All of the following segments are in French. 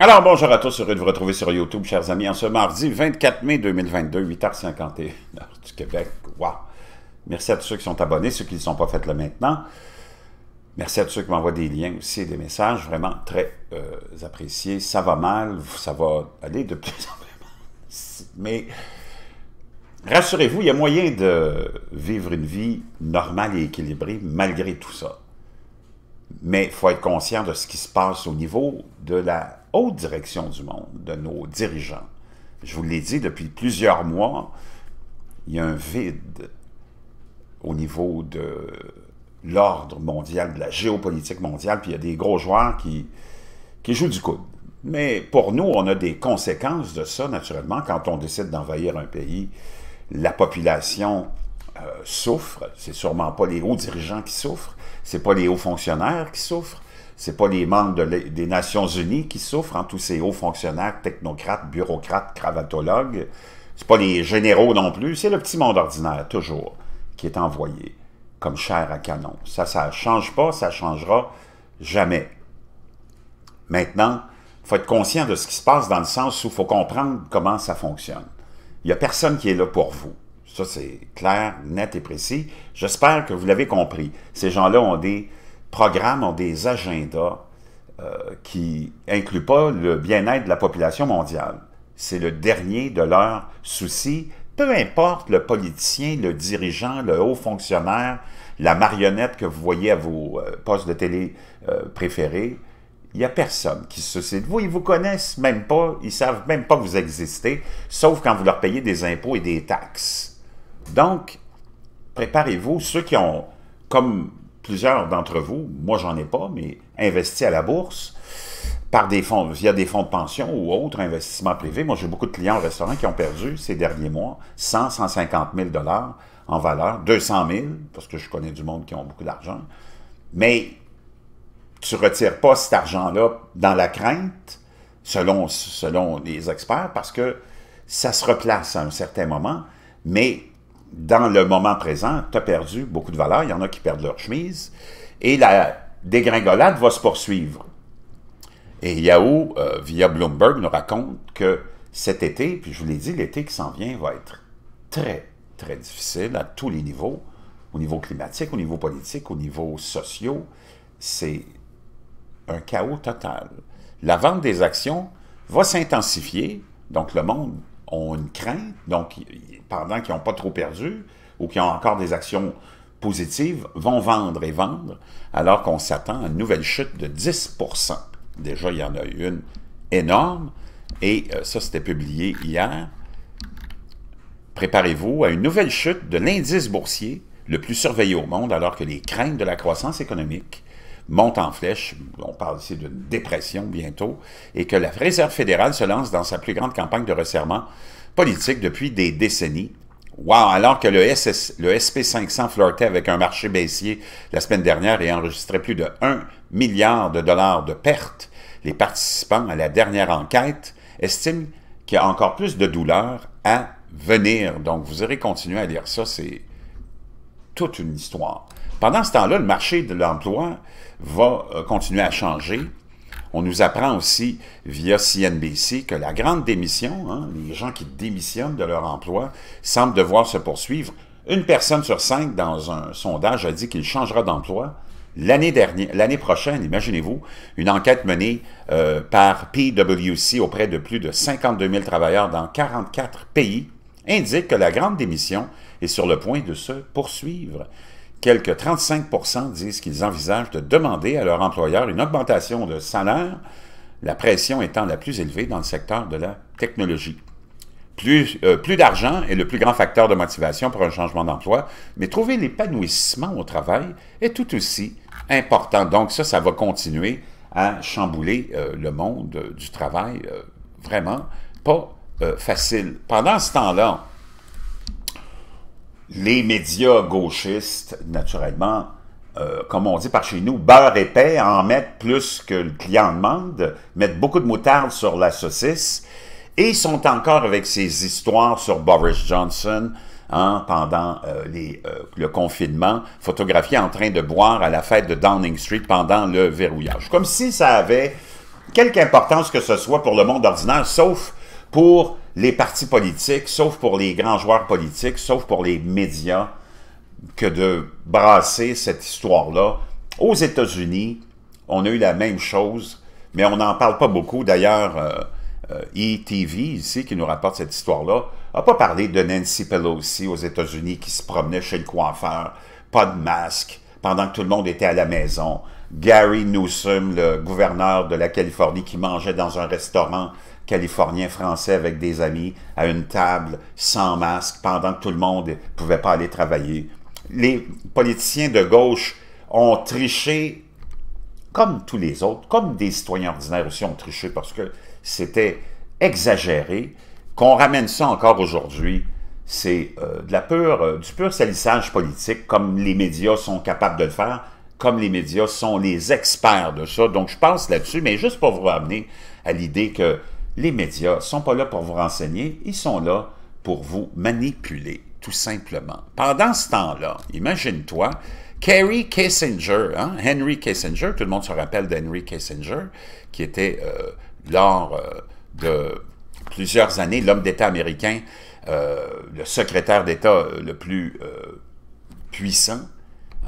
Alors, bonjour à tous, heureux de vous retrouver sur YouTube, chers amis, en ce mardi 24 mai 2022, 8h51 du Québec. Wow! Merci à tous ceux qui sont abonnés, ceux qui ne sont pas faits là maintenant. Merci à tous ceux qui m'envoient des liens aussi, des messages vraiment très euh, appréciés. Ça va mal, ça va aller de plus en plus mal. Mais rassurez-vous, il y a moyen de vivre une vie normale et équilibrée malgré tout ça. Mais il faut être conscient de ce qui se passe au niveau de la haute direction du monde, de nos dirigeants. Je vous l'ai dit depuis plusieurs mois, il y a un vide au niveau de l'ordre mondial, de la géopolitique mondiale, puis il y a des gros joueurs qui, qui jouent du coude. Mais pour nous, on a des conséquences de ça, naturellement, quand on décide d'envahir un pays. La population euh, souffre, c'est sûrement pas les hauts dirigeants qui souffrent, c'est pas les hauts fonctionnaires qui souffrent, c'est pas les membres des Nations Unies qui souffrent, hein, tous ces hauts fonctionnaires, technocrates, bureaucrates, cravatologues. C'est pas les généraux non plus, c'est le petit monde ordinaire, toujours, qui est envoyé comme chair à canon. Ça, ça change pas, ça changera jamais. Maintenant, il faut être conscient de ce qui se passe dans le sens où il faut comprendre comment ça fonctionne. Il n'y a personne qui est là pour vous. Ça, c'est clair, net et précis. J'espère que vous l'avez compris. Ces gens-là ont des programmes ont des agendas euh, qui incluent pas le bien-être de la population mondiale. C'est le dernier de leurs soucis, peu importe le politicien, le dirigeant, le haut fonctionnaire, la marionnette que vous voyez à vos euh, postes de télé euh, préférés, il n'y a personne qui se soucie de vous. Ils vous connaissent même pas, ils savent même pas que vous existez, sauf quand vous leur payez des impôts et des taxes. Donc, préparez-vous, ceux qui ont, comme plusieurs d'entre vous, moi j'en ai pas, mais investi à la bourse par des fonds, via des fonds de pension ou autres investissements privés. Moi, j'ai beaucoup de clients au restaurant qui ont perdu ces derniers mois 100, 150 000 dollars en valeur, 200 000, parce que je connais du monde qui ont beaucoup d'argent. Mais tu retires pas cet argent-là dans la crainte, selon, selon les experts, parce que ça se replace à un certain moment, mais dans le moment présent, tu as perdu beaucoup de valeur. Il y en a qui perdent leur chemise. Et la dégringolade va se poursuivre. Et Yahoo, euh, via Bloomberg, nous raconte que cet été, puis je vous l'ai dit, l'été qui s'en vient va être très, très difficile à tous les niveaux, au niveau climatique, au niveau politique, au niveau social. C'est un chaos total. La vente des actions va s'intensifier, donc le monde a une crainte, donc pendant qu'ils n'ont pas trop perdu ou qui ont encore des actions positives, vont vendre et vendre, alors qu'on s'attend à une nouvelle chute de 10 Déjà, il y en a eu une énorme, et euh, ça, c'était publié hier. Préparez-vous à une nouvelle chute de l'indice boursier le plus surveillé au monde, alors que les craintes de la croissance économique montent en flèche, on parle ici d'une dépression bientôt, et que la Réserve fédérale se lance dans sa plus grande campagne de resserrement politique depuis des décennies. Wow! Alors que le, SP500 flirtait avec un marché baissier la semaine dernière et enregistrait plus de 1 milliard de dollars de pertes, les participants à la dernière enquête estiment qu'il y a encore plus de douleur à venir. Donc, vous irez continuer à lire ça, c'est toute une histoire. Pendant ce temps-là, le marché de l'emploi va euh, continuer à changer. On nous apprend aussi via CNBC que la grande démission, hein, les gens qui démissionnent de leur emploi, semblent devoir se poursuivre. Une personne sur cinq dans un sondage a dit qu'il changera d'emploi l'année prochaine, imaginez-vous, une enquête menée euh, par PwC auprès de plus de 52 000 travailleurs dans 44 pays indique que la grande démission est sur le point de se poursuivre. Quelques 35 disent qu'ils envisagent de demander à leur employeur une augmentation de salaire, la pression étant la plus élevée dans le secteur de la technologie. Plus, euh, plus d'argent est le plus grand facteur de motivation pour un changement d'emploi, mais trouver l'épanouissement au travail est tout aussi important. Donc ça, ça va continuer à chambouler euh, le monde euh, du travail, vraiment pas facile. Pendant ce temps-là, les médias gauchistes, naturellement, euh, comme on dit par chez nous, beurre épais, en mettent plus que le client demande, mettent beaucoup de moutarde sur la saucisse, et sont encore avec ces histoires sur Boris Johnson hein, pendant euh, les, euh, le confinement, photographié en train de boire à la fête de Downing Street pendant le verrouillage. Comme si ça avait quelque importance que ce soit pour le monde ordinaire, sauf pour les partis politiques, sauf pour les grands joueurs politiques, sauf pour les médias, que de brasser cette histoire-là. Aux États-Unis, on a eu la même chose, mais on n'en parle pas beaucoup. D'ailleurs, ETV, euh, euh, e ici, qui nous rapporte cette histoire-là, n'a pas parlé de Nancy Pelosi aux États-Unis qui se promenait chez le coiffeur, pas de masque, pendant que tout le monde était à la maison. Gary Newsom, le gouverneur de la Californie, qui mangeait dans un restaurant californien français avec des amis à une table sans masque pendant que tout le monde ne pouvait pas aller travailler. Les politiciens de gauche ont triché comme tous les autres, comme des citoyens ordinaires aussi ont triché parce que c'était exagéré. Qu'on ramène ça encore aujourd'hui, c'est euh, de la pure, euh, du pur salissage politique, comme les médias sont capables de le faire, comme les médias sont les experts de ça. Donc, je pense là-dessus, mais juste pour vous ramener à l'idée que les médias ne sont pas là pour vous renseigner, ils sont là pour vous manipuler, tout simplement. Pendant ce temps-là, imagine-toi, Kerry Kissinger, hein, Henry Kissinger, tout le monde se rappelle d'Henry Kissinger, qui était euh, lors euh, de plusieurs années l'homme d'État américain, euh, le secrétaire d'État le plus puissant,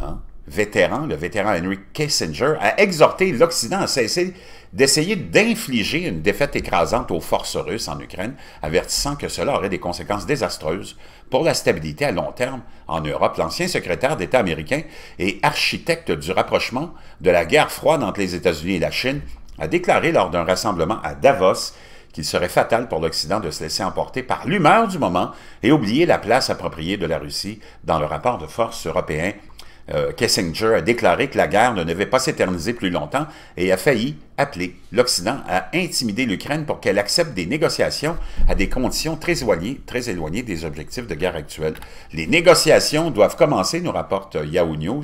hein, vétéran, le vétéran Henry Kissinger, a exhorté l'Occident à cesser d'essayer d'infliger une défaite écrasante aux forces russes en Ukraine, avertissant que cela aurait des conséquences désastreuses pour la stabilité à long terme en Europe. L'ancien secrétaire d'État américain et architecte du rapprochement de la guerre froide entre les États-Unis et la Chine a déclaré lors d'un rassemblement à Davos qu'il serait fatal pour l'Occident de se laisser emporter par l'humeur du moment et oublier la place appropriée de la Russie dans le rapport de force européen euh, kessinger a déclaré que la guerre ne devait pas s'éterniser plus longtemps et a failli appeler l'Occident à intimider l'Ukraine pour qu'elle accepte des négociations à des conditions très éloignées, très éloignées des objectifs de guerre actuels. Les négociations doivent commencer, nous rapporte euh, Yahoo News,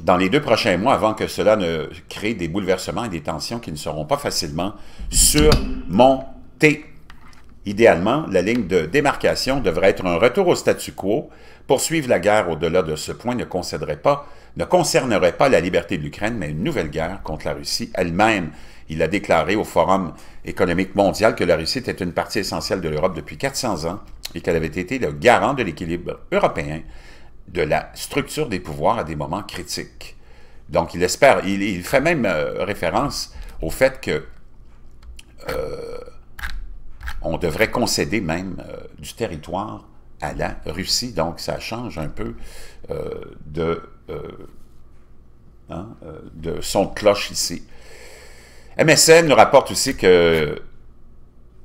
dans les deux prochains mois avant que cela ne crée des bouleversements et des tensions qui ne seront pas facilement surmontées. Idéalement, la ligne de démarcation devrait être un retour au statu quo. Poursuivre la guerre au-delà de ce point ne, pas, ne concernerait pas la liberté de l'Ukraine, mais une nouvelle guerre contre la Russie elle-même. Il a déclaré au Forum économique mondial que la Russie était une partie essentielle de l'Europe depuis 400 ans et qu'elle avait été le garant de l'équilibre européen, de la structure des pouvoirs à des moments critiques. Donc il espère, il, fait même euh, référence au fait que... Euh, on devrait concéder même euh, du territoire à la Russie. Donc, ça change un peu euh, euh, hein, de, son cloche ici. MSN nous rapporte aussi que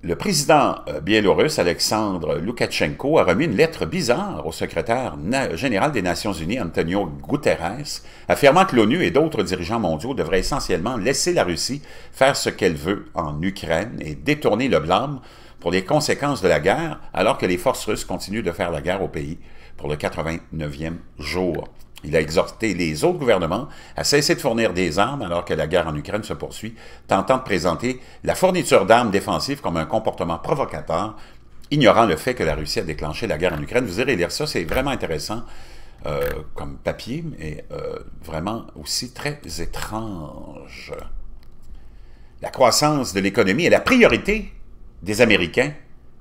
le président biélorusse Alexandre Loukachenko a remis une lettre bizarre au secrétaire général des Nations Unies, Antonio Guterres, affirmant que l'ONU et d'autres dirigeants mondiaux devraient essentiellement laisser la Russie faire ce qu'elle veut en Ukraine et détourner le blâme pour les conséquences de la guerre, alors que les forces russes continuent de faire la guerre au pays pour le 89e jour. Il a exhorté les autres gouvernements à cesser de fournir des armes alors que la guerre en Ukraine se poursuit, tentant de présenter la fourniture d'armes défensives comme un comportement provocateur, ignorant le fait que la Russie a déclenché la guerre en Ukraine. Vous irez lire ça, c'est vraiment intéressant euh, comme papier, mais euh, vraiment aussi très étrange. La croissance de l'économie est la priorité des Américains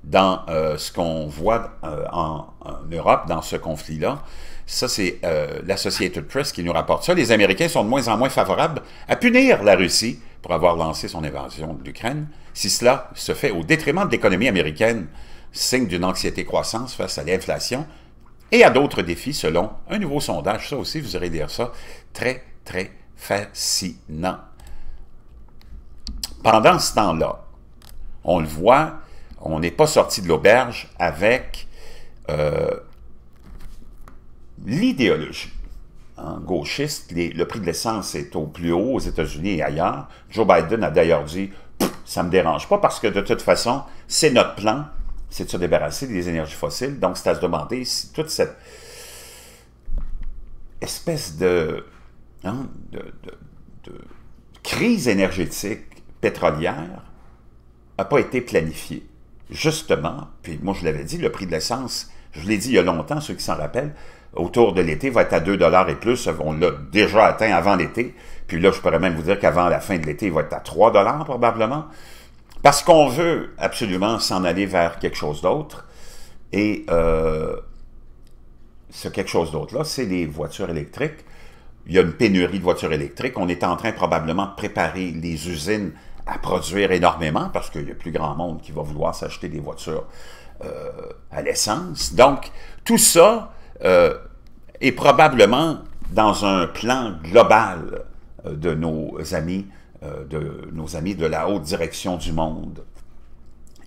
dans euh, ce qu'on voit euh, en, Europe, dans ce conflit-là. Ça, c'est euh, l'Associated Press qui nous rapporte ça. Les Américains sont de moins en moins favorables à punir la Russie pour avoir lancé son invasion de l'Ukraine, si cela se fait au détriment de l'économie américaine, signe d'une anxiété croissance face à l'inflation et à d'autres défis selon un nouveau sondage. Ça aussi, vous aurez lire ça. Très, très fascinant. Pendant ce temps-là, on le voit, on n'est pas sorti de l'auberge avec euh, l'idéologie. Hein, gauchiste, le prix de l'essence est au plus haut aux États-Unis et ailleurs. Joe Biden a d'ailleurs dit ça ne me dérange pas parce que de toute façon, c'est notre plan, c'est de se débarrasser des énergies fossiles. Donc, c'est à se demander si toute cette espèce de, hein, de crise énergétique pétrolière n'a pas été planifié. Justement, puis moi je l'avais dit, le prix de l'essence, je l'ai dit il y a longtemps, ceux qui s'en rappellent, autour de l'été va être à 2 dollars et plus. On l'a déjà atteint avant l'été. Puis là, je pourrais même vous dire qu'avant la fin de l'été, il va être à 3 dollars probablement. Parce qu'on veut absolument s'en aller vers quelque chose d'autre. Et euh, ce quelque chose d'autre-là, c'est les voitures électriques. Il y a une pénurie de voitures électriques. On est en train probablement de préparer les usines à produire énormément parce qu'il y a plus grand monde qui va vouloir s'acheter des voitures euh, à l'essence. Donc, tout ça euh, est probablement dans un plan global euh, de nos amis, de nos amis de la haute direction du monde.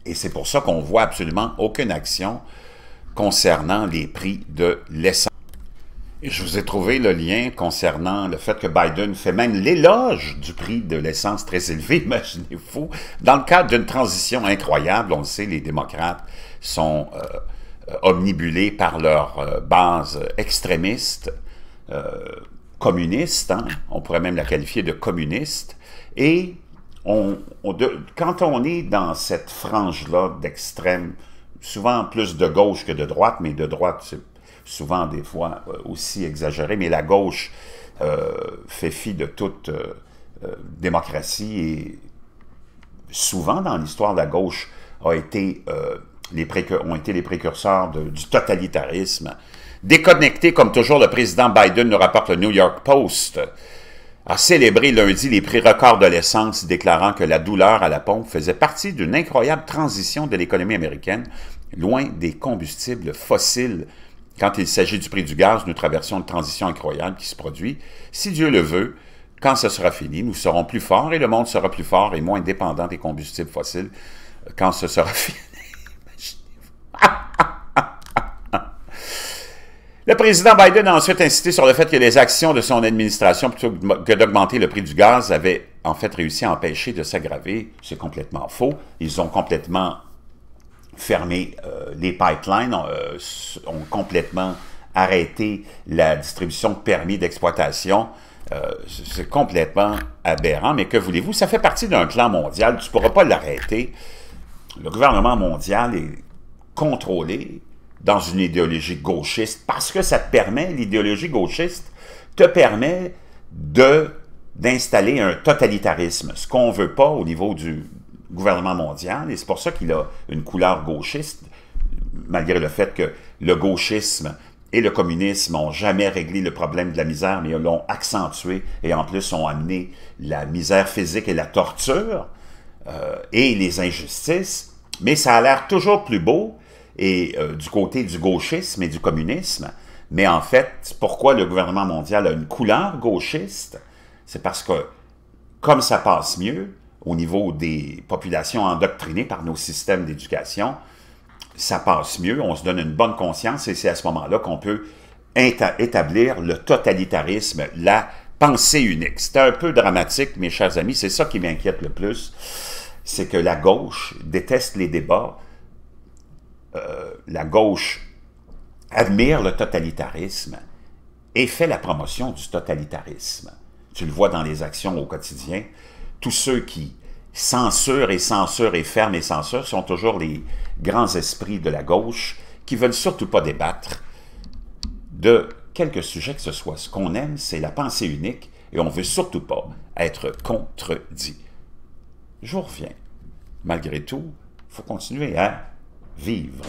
Et c'est pour ça qu'on voit absolument aucune action concernant les prix de l'essence. Je vous ai trouvé le lien concernant le fait que Biden fait même l'éloge du prix de l'essence très élevé, imaginez-vous, dans le cadre d'une transition incroyable. On le sait, les démocrates sont euh, omnibulés par leur euh, base extrémiste, euh, communiste, hein? on pourrait même la qualifier de communiste, et on, on quand on est dans cette frange-là d'extrême, souvent plus de gauche que de droite, mais de droite, c'est souvent des fois euh, aussi exagéré, mais la gauche euh, fait fi de toute euh, démocratie et souvent dans l'histoire la gauche a été, les ont été les précurseurs du totalitarisme. Déconnecté, comme toujours, le président Biden nous rapporte le New York Post, a célébré lundi les prix records de l'essence, déclarant que la douleur à la pompe faisait partie d'une incroyable transition de l'économie américaine, loin des combustibles fossiles quand il s'agit du prix du gaz, nous traversons une transition incroyable qui se produit. Si Dieu le veut, quand ce sera fini, nous serons plus forts et le monde sera plus fort et moins dépendant des combustibles fossiles euh, quand ce sera fini. Le président Biden a ensuite insisté sur le fait que les actions de son administration, plutôt que d'augmenter le prix du gaz, avaient en fait réussi à empêcher de s'aggraver. C'est complètement faux. Ils ont complètement fermé. Euh, les pipelines euh, ont, complètement arrêté la distribution de permis d'exploitation. Euh, c'est complètement aberrant, mais que voulez-vous? Ça fait partie d'un clan mondial, tu ne pourras pas l'arrêter. Le gouvernement mondial est contrôlé dans une idéologie gauchiste parce que ça te permet, l'idéologie gauchiste te permet d'installer un totalitarisme, ce qu'on ne veut pas au niveau du, gouvernement mondial, et c'est pour ça qu'il a une couleur gauchiste, malgré le fait que le gauchisme et le communisme n'ont jamais réglé le problème de la misère, mais l'ont accentué et en plus ont amené la misère physique et la torture euh, et les injustices. Mais ça a l'air toujours plus beau et euh, du côté du gauchisme et du communisme. Mais en fait, pourquoi le gouvernement mondial a une couleur gauchiste? C'est parce que, comme ça passe mieux, au niveau des populations endoctrinées par nos systèmes d'éducation, ça passe mieux, on se donne une bonne conscience et c'est à ce moment-là qu'on peut établir le totalitarisme, la pensée unique. C'est un peu dramatique, mes chers amis, c'est ça qui m'inquiète le plus, c'est que la gauche déteste les débats, euh, la gauche admire le totalitarisme et fait la promotion du totalitarisme. Tu le vois dans les actions au quotidien, tous ceux qui censurent et censurent et ferment et censurent sont toujours les grands esprits de la gauche qui veulent surtout pas débattre de quelque sujet que ce soit. Ce qu'on aime, c'est la pensée unique et on veut surtout pas être contredit. Je vous reviens. Malgré tout, il faut continuer à vivre.